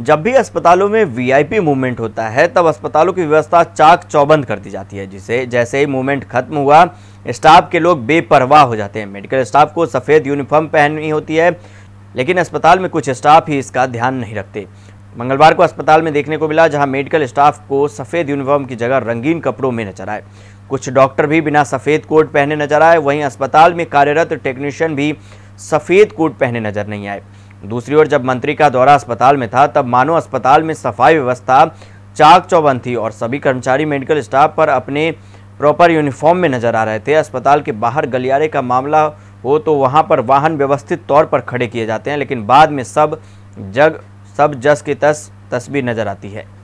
जब भी अस्पतालों में वीआईपी मूवमेंट होता है तब अस्पतालों की व्यवस्था चाक चौबंद कर दी जाती है जिसे जैसे ही मूवमेंट खत्म हुआ स्टाफ के लोग बेपरवाह हो जाते हैं मेडिकल स्टाफ को सफ़ेद यूनिफॉर्म पहननी होती है लेकिन अस्पताल में कुछ स्टाफ ही इसका ध्यान नहीं रखते मंगलवार को अस्पताल में देखने को मिला जहाँ मेडिकल स्टाफ को सफ़ेद यूनिफॉर्म की जगह रंगीन कपड़ों में नजर आए कुछ डॉक्टर भी बिना सफ़ेद कोट पहने नजर आए वहीं अस्पताल में कार्यरत टेक्नीशियन भी सफ़ेद कोट पहने नजर नहीं आए दूसरी ओर जब मंत्री का दौरा अस्पताल में था तब मानो अस्पताल में सफाई व्यवस्था चाक चौबंद थी और सभी कर्मचारी मेडिकल स्टाफ पर अपने प्रॉपर यूनिफॉर्म में नजर आ रहे थे अस्पताल के बाहर गलियारे का मामला हो तो वहाँ पर वाहन व्यवस्थित तौर पर खड़े किए जाते हैं लेकिन बाद में सब जग सब जस की तस तस्वीर नजर आती है